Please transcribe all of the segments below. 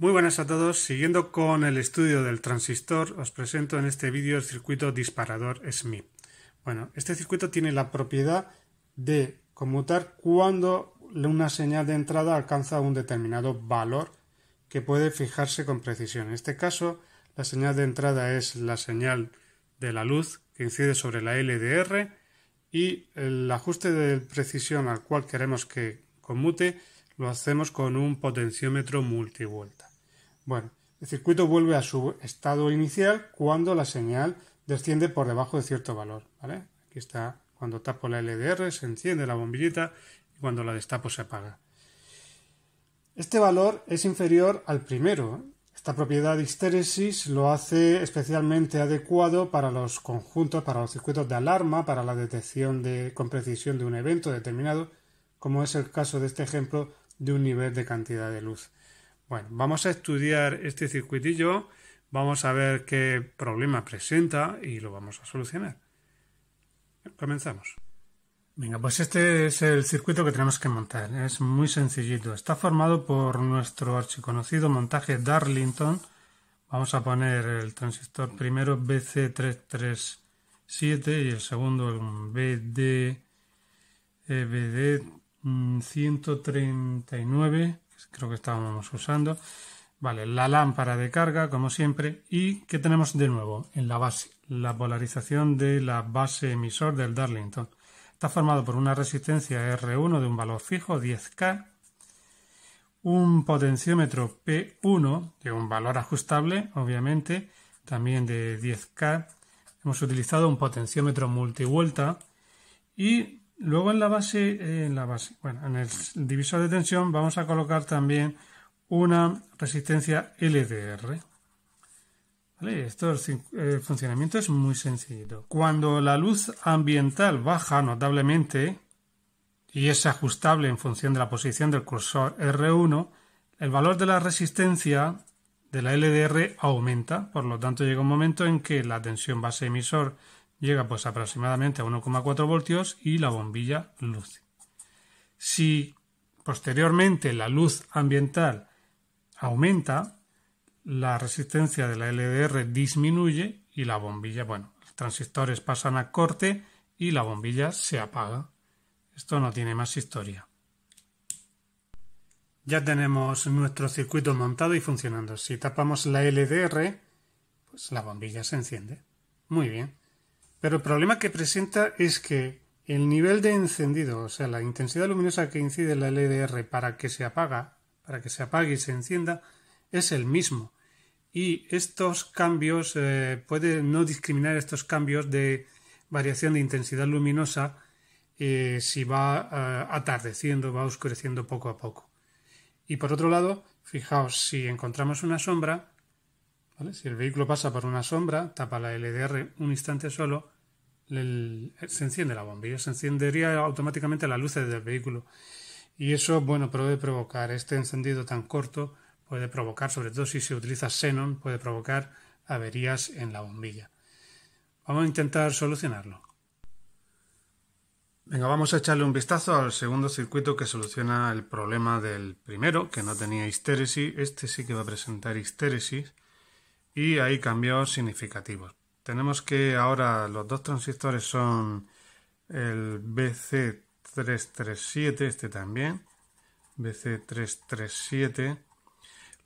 Muy buenas a todos, siguiendo con el estudio del transistor, os presento en este vídeo el circuito disparador SMIP. Bueno, este circuito tiene la propiedad de conmutar cuando una señal de entrada alcanza un determinado valor que puede fijarse con precisión. En este caso, la señal de entrada es la señal de la luz que incide sobre la LDR y el ajuste de precisión al cual queremos que conmute lo hacemos con un potenciómetro multivuelta. Bueno, el circuito vuelve a su estado inicial cuando la señal desciende por debajo de cierto valor, ¿vale? Aquí está, cuando tapo la LDR se enciende la bombillita y cuando la destapo se apaga. Este valor es inferior al primero. Esta propiedad de histéresis lo hace especialmente adecuado para los conjuntos, para los circuitos de alarma, para la detección con precisión de un evento determinado, como es el caso de este ejemplo de un nivel de cantidad de luz. Bueno, vamos a estudiar este circuitillo, vamos a ver qué problema presenta y lo vamos a solucionar. Comenzamos. Venga, pues este es el circuito que tenemos que montar. Es muy sencillito. Está formado por nuestro archiconocido montaje Darlington. Vamos a poner el transistor primero BC337 y el segundo BD, e BD139 mm, creo que estábamos usando. Vale, la lámpara de carga, como siempre. ¿Y qué tenemos de nuevo en la base? La polarización de la base emisor del Darlington. Está formado por una resistencia R1 de un valor fijo, 10K, un potenciómetro P1 de un valor ajustable, obviamente, también de 10K. Hemos utilizado un potenciómetro multivuelta y Luego en la base, eh, en la base, bueno, en el divisor de tensión vamos a colocar también una resistencia LDR. Esto, el eh, funcionamiento es muy sencillo. Cuando la luz ambiental baja notablemente y es ajustable en función de la posición del cursor R1, el valor de la resistencia de la LDR aumenta. Por lo tanto, llega un momento en que la tensión base emisor llega pues aproximadamente a 1,4 voltios y la bombilla luce. Si posteriormente la luz ambiental aumenta, la resistencia de la LDR disminuye y la bombilla, bueno, los transistores pasan a corte y la bombilla se apaga. Esto no tiene más historia. Ya tenemos nuestro circuito montado y funcionando. Si tapamos la LDR, pues la bombilla se enciende. Muy bien. Pero el problema que presenta es que el nivel de encendido, o sea, la intensidad luminosa que incide la LDR para que se apaga, para que se apague y se encienda, es el mismo. Y estos cambios, eh, puede no discriminar estos cambios de variación de intensidad luminosa eh, si va eh, atardeciendo, va oscureciendo poco a poco. Y por otro lado, fijaos, si encontramos una sombra, si el vehículo pasa por una sombra, tapa la LDR un instante solo, se enciende la bombilla, se encendería automáticamente las luces del vehículo. Y eso, bueno, puede provocar, este encendido tan corto puede provocar, sobre todo si se utiliza xenon, puede provocar averías en la bombilla. Vamos a intentar solucionarlo. Venga, vamos a echarle un vistazo al segundo circuito que soluciona el problema del primero, que no tenía histéresis. Este sí que va a presentar histéresis y hay cambios significativos. Tenemos que ahora los dos transistores son el BC337, este también, BC337,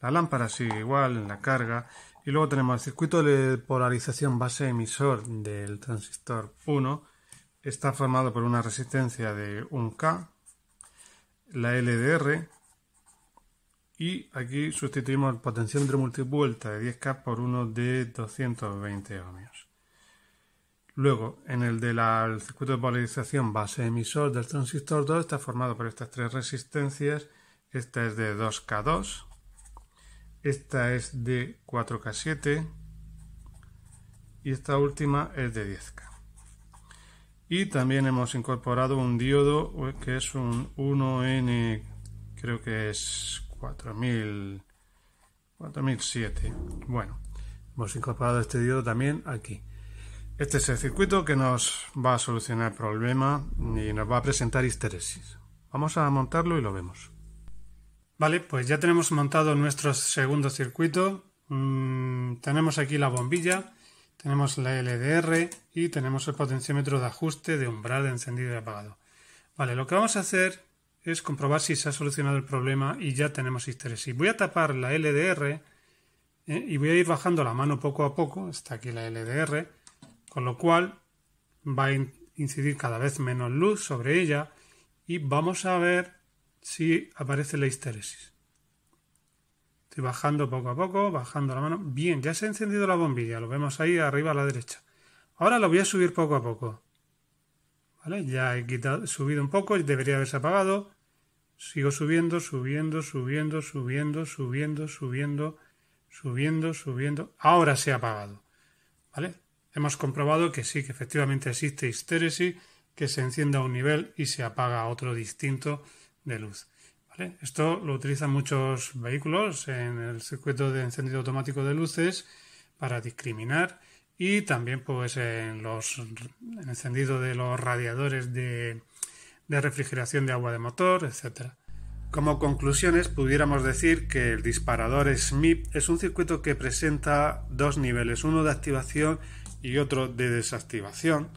la lámpara sigue igual en la carga y luego tenemos el circuito de polarización base emisor del transistor 1, está formado por una resistencia de 1K, la LDR, y aquí sustituimos el de multivuelta de 10K por uno de 220 ohmios. Luego, en el del circuito de polarización base-emisor del transistor 2 está formado por estas tres resistencias. Esta es de 2K2, esta es de 4K7 y esta última es de 10K. Y también hemos incorporado un diodo eh, que es un 1N, creo que es 4007. Bueno, hemos incorporado este diodo también aquí. Este es el circuito que nos va a solucionar el problema y nos va a presentar histeresis. Vamos a montarlo y lo vemos. Vale, pues ya tenemos montado nuestro segundo circuito. Mm, tenemos aquí la bombilla, tenemos la LDR y tenemos el potenciómetro de ajuste de umbral de encendido y apagado. Vale, lo que vamos a hacer es comprobar si se ha solucionado el problema y ya tenemos histéresis. Voy a tapar la LDR ¿eh? y voy a ir bajando la mano poco a poco, hasta aquí la LDR, con lo cual va a incidir cada vez menos luz sobre ella y vamos a ver si aparece la histéresis. Estoy bajando poco a poco, bajando la mano. Bien, ya se ha encendido la bombilla, lo vemos ahí arriba a la derecha. Ahora lo voy a subir poco a poco. Ya he subido un poco, y debería haberse apagado. Sigo subiendo, subiendo, subiendo, subiendo, subiendo, subiendo, subiendo, subiendo. Ahora se ha apagado. ¿Vale? Hemos comprobado que sí, que efectivamente existe histéresis, que se encienda un nivel y se apaga otro distinto de luz. ¿Vale? Esto lo utilizan muchos vehículos en el circuito de encendido automático de luces para discriminar y también pues en los encendido de los radiadores de, de refrigeración de agua de motor, etcétera. Como conclusiones, pudiéramos decir que el disparador SMIP es un circuito que presenta dos niveles, uno de activación y otro de desactivación.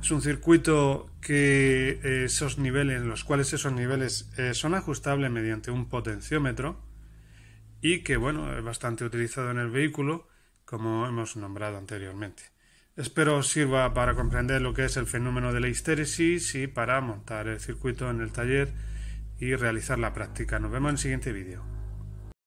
Es un circuito que eh, esos niveles, en los cuales esos niveles eh, son ajustables mediante un potenciómetro y que, bueno, es bastante utilizado en el vehículo, como hemos nombrado anteriormente. Espero sirva para comprender lo que es el fenómeno de la histéresis y para montar el circuito en el taller y realizar la práctica. Nos vemos en el siguiente vídeo.